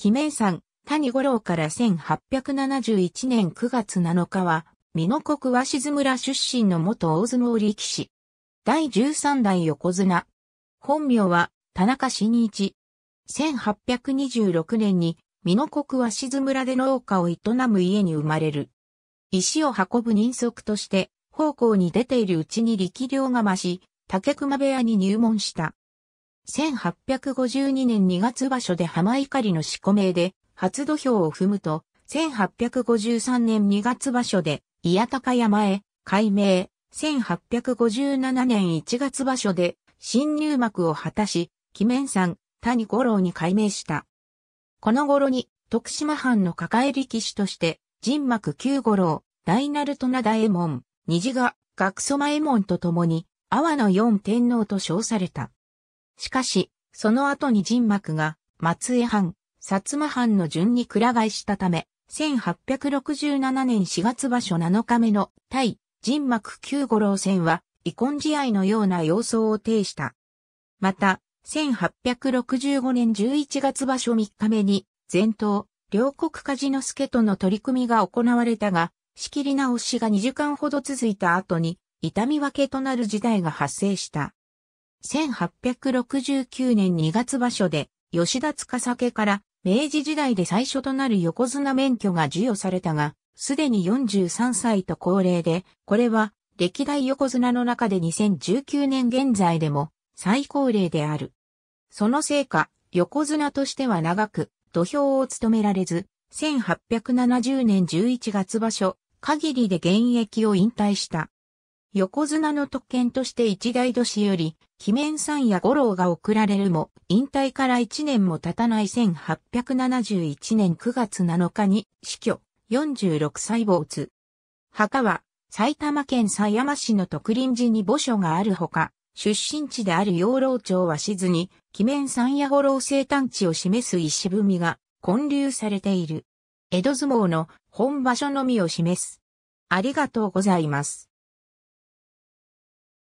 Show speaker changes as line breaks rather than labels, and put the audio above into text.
紀さ山、谷五郎から1871年9月7日は、美濃国鷲津村出身の元大相撲力士。第13代横綱。本名は、田中新一。1826年に、美濃国鷲津村で農家を営む家に生まれる。石を運ぶ人足として、方向に出ているうちに力量が増し、竹熊部屋に入門した。1852年2月場所で浜怒りの四股名で初土俵を踏むと、1853年2月場所で、宮高山へ、改名、1857年1月場所で、新入幕を果たし、紀面山、谷五郎に改名した。この頃に、徳島藩の抱え力士として、人幕九五郎、大鳴門灘右門、虹が、学祖前門と共に、阿波の四天皇と称された。しかし、その後に人幕が松江藩、薩摩藩の順に倶ら替えしたため、1867年4月場所7日目の対人幕九五郎戦は、遺恨試合のような様相を呈した。また、1865年11月場所3日目に、前頭、両国梶之助との取り組みが行われたが、仕切り直しが2時間ほど続いた後に、痛み分けとなる事態が発生した。1869年2月場所で、吉田司家から明治時代で最初となる横綱免許が授与されたが、すでに43歳と高齢で、これは歴代横綱の中で2019年現在でも最高齢である。そのせいか、横綱としては長く土俵を務められず、1870年11月場所、限りで現役を引退した。横綱の特権として一大都市より、鬼面山や五郎が贈られるも、引退から一年も経たない1871年9月7日に死去、46歳没。墓は、埼玉県狭山市の徳林寺に墓所があるほか、出身地である養老町はしずに、鬼面山や五郎生誕地を示す石踏みが建立されている。江戸相撲の本場所のみを示す。ありがとうございます。